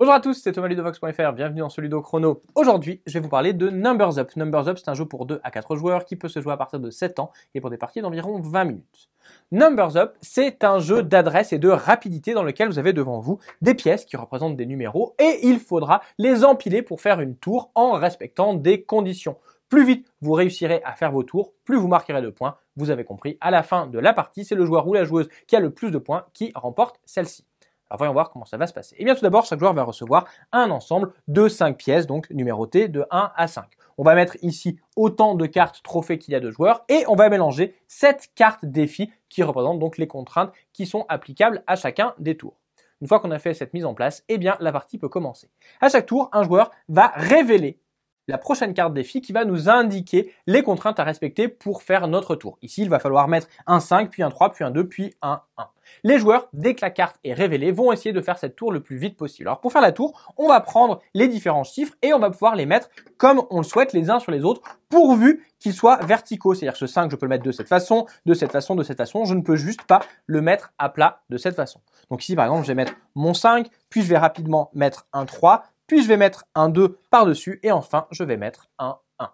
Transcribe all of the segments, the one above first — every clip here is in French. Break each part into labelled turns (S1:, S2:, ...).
S1: Bonjour à tous, c'est Thomas Ludovox.fr, bienvenue dans ce Chrono. Aujourd'hui, je vais vous parler de Numbers Up. Numbers Up, c'est un jeu pour 2 à 4 joueurs qui peut se jouer à partir de 7 ans et pour des parties d'environ 20 minutes. Numbers Up, c'est un jeu d'adresse et de rapidité dans lequel vous avez devant vous des pièces qui représentent des numéros et il faudra les empiler pour faire une tour en respectant des conditions. Plus vite vous réussirez à faire vos tours, plus vous marquerez de points. Vous avez compris, à la fin de la partie, c'est le joueur ou la joueuse qui a le plus de points qui remporte celle-ci. Alors voyons voir comment ça va se passer. Et eh bien tout d'abord, chaque joueur va recevoir un ensemble de 5 pièces, donc numérotées de 1 à 5. On va mettre ici autant de cartes trophées qu'il y a de joueurs et on va mélanger 7 cartes défis qui représentent donc les contraintes qui sont applicables à chacun des tours. Une fois qu'on a fait cette mise en place, eh bien la partie peut commencer. À chaque tour, un joueur va révéler la prochaine carte défi qui va nous indiquer les contraintes à respecter pour faire notre tour. Ici, il va falloir mettre un 5, puis un 3, puis un 2, puis un 1. Les joueurs, dès que la carte est révélée, vont essayer de faire cette tour le plus vite possible. Alors pour faire la tour, on va prendre les différents chiffres et on va pouvoir les mettre comme on le souhaite les uns sur les autres, pourvu qu'ils soient verticaux. C'est-à-dire ce 5, je peux le mettre de cette façon, de cette façon, de cette façon. Je ne peux juste pas le mettre à plat de cette façon. Donc ici, par exemple, je vais mettre mon 5, puis je vais rapidement mettre un 3, puis je vais mettre un 2 par-dessus, et enfin, je vais mettre un 1.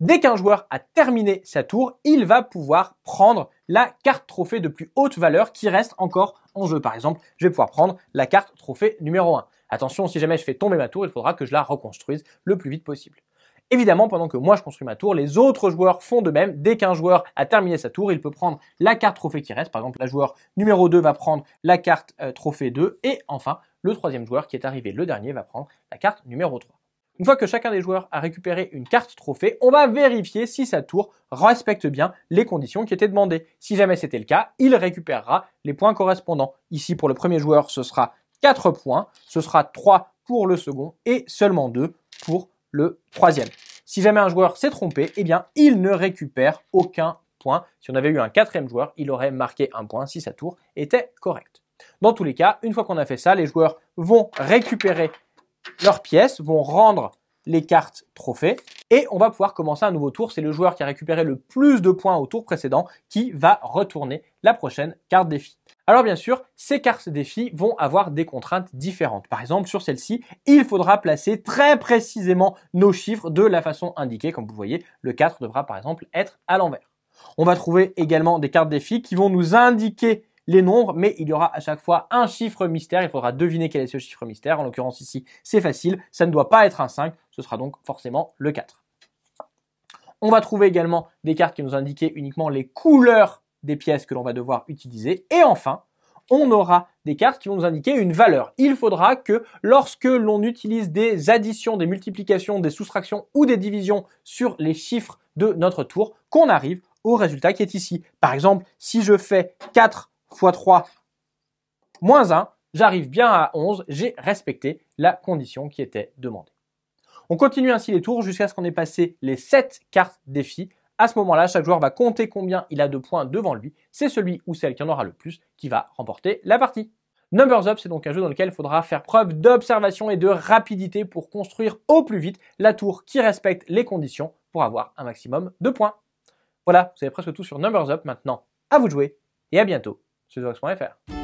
S1: Dès qu'un joueur a terminé sa tour, il va pouvoir prendre la carte trophée de plus haute valeur qui reste encore en jeu. Par exemple, je vais pouvoir prendre la carte trophée numéro 1. Attention, si jamais je fais tomber ma tour, il faudra que je la reconstruise le plus vite possible. Évidemment, pendant que moi je construis ma tour, les autres joueurs font de même. Dès qu'un joueur a terminé sa tour, il peut prendre la carte trophée qui reste. Par exemple, la joueur numéro 2 va prendre la carte euh, trophée 2. Et enfin, le troisième joueur qui est arrivé le dernier va prendre la carte numéro 3. Une fois que chacun des joueurs a récupéré une carte trophée, on va vérifier si sa tour respecte bien les conditions qui étaient demandées. Si jamais c'était le cas, il récupérera les points correspondants. Ici, pour le premier joueur, ce sera 4 points, ce sera 3 pour le second et seulement 2 pour le troisième. Si jamais un joueur s'est trompé, eh bien, il ne récupère aucun point. Si on avait eu un quatrième joueur, il aurait marqué un point si sa tour était correcte. Dans tous les cas, une fois qu'on a fait ça, les joueurs vont récupérer leurs pièces, vont rendre les cartes trophées et on va pouvoir commencer un nouveau tour. C'est le joueur qui a récupéré le plus de points au tour précédent qui va retourner la prochaine carte défi. Alors bien sûr, ces cartes défi vont avoir des contraintes différentes. Par exemple, sur celle-ci, il faudra placer très précisément nos chiffres de la façon indiquée. Comme vous voyez, le 4 devra par exemple être à l'envers. On va trouver également des cartes défi qui vont nous indiquer les nombres, mais il y aura à chaque fois un chiffre mystère. Il faudra deviner quel est ce chiffre mystère. En l'occurrence ici, c'est facile. Ça ne doit pas être un 5. Ce sera donc forcément le 4. On va trouver également des cartes qui nous indiquent uniquement les couleurs des pièces que l'on va devoir utiliser. Et enfin, on aura des cartes qui vont nous indiquer une valeur. Il faudra que lorsque l'on utilise des additions, des multiplications, des soustractions ou des divisions sur les chiffres de notre tour, qu'on arrive au résultat qui est ici. Par exemple, si je fais 4 fois 3 moins 1, j'arrive bien à 11, j'ai respecté la condition qui était demandée. On continue ainsi les tours jusqu'à ce qu'on ait passé les 7 cartes défi. À ce moment-là, chaque joueur va compter combien il a de points devant lui. C'est celui ou celle qui en aura le plus qui va remporter la partie. Numbers Up, c'est donc un jeu dans lequel il faudra faire preuve d'observation et de rapidité pour construire au plus vite la tour qui respecte les conditions pour avoir un maximum de points. Voilà, vous avez presque tout sur Numbers Up maintenant. À vous de jouer et à bientôt sudouest.fr.